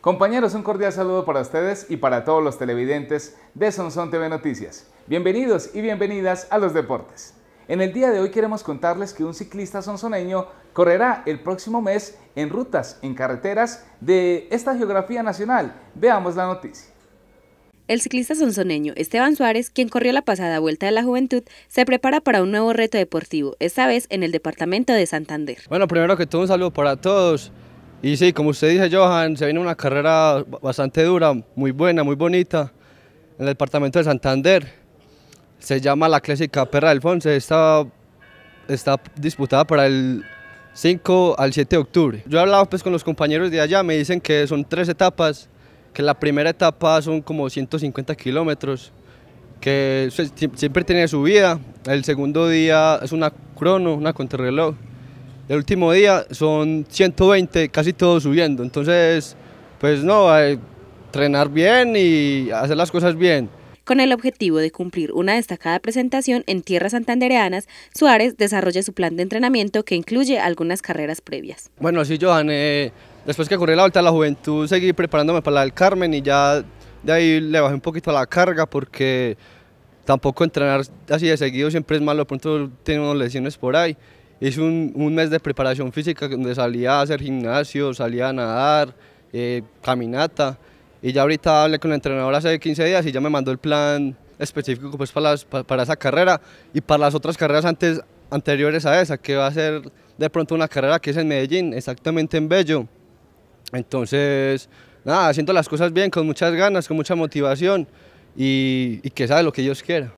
Compañeros, un cordial saludo para ustedes y para todos los televidentes de Sonson TV Noticias. Bienvenidos y bienvenidas a los deportes. En el día de hoy queremos contarles que un ciclista sonsoneño correrá el próximo mes en rutas, en carreteras de esta geografía nacional. Veamos la noticia. El ciclista sonsoneño Esteban Suárez, quien corrió la pasada Vuelta de la Juventud, se prepara para un nuevo reto deportivo, esta vez en el departamento de Santander. Bueno, primero que todo un saludo para todos. Y sí, como usted dice, Johan, se viene una carrera bastante dura, muy buena, muy bonita, en el departamento de Santander. Se llama la clásica Perra del Fonse, está, está disputada para el 5 al 7 de octubre. Yo he hablado pues, con los compañeros de allá, me dicen que son tres etapas, que la primera etapa son como 150 kilómetros, que pues, siempre tiene vida. el segundo día es una crono, una contrarreloj, el último día son 120, casi todos subiendo. Entonces, pues no, entrenar bien y hacer las cosas bien. Con el objetivo de cumplir una destacada presentación en tierras santandereanas, Suárez desarrolla su plan de entrenamiento que incluye algunas carreras previas. Bueno, sí, Johan, eh, después que corrí la Vuelta a la Juventud seguí preparándome para la del Carmen y ya de ahí le bajé un poquito la carga porque tampoco entrenar así de seguido siempre es malo, de pronto tiene unas lesiones por ahí hice un, mes de preparación física donde salía a hacer gimnasio, salía a nadar, eh, caminata. Y ya ahorita hablé con el entrenador hace 15 días y ya me mandó el plan específico pues, para, para esa carrera y para las otras carreras antes, anteriores a esa, que va a ser de pronto una carrera que es en Medellín, exactamente en Bello. Entonces, nada, haciendo las cosas bien, con muchas ganas, con mucha motivación y, y que sabe lo que Dios quiera.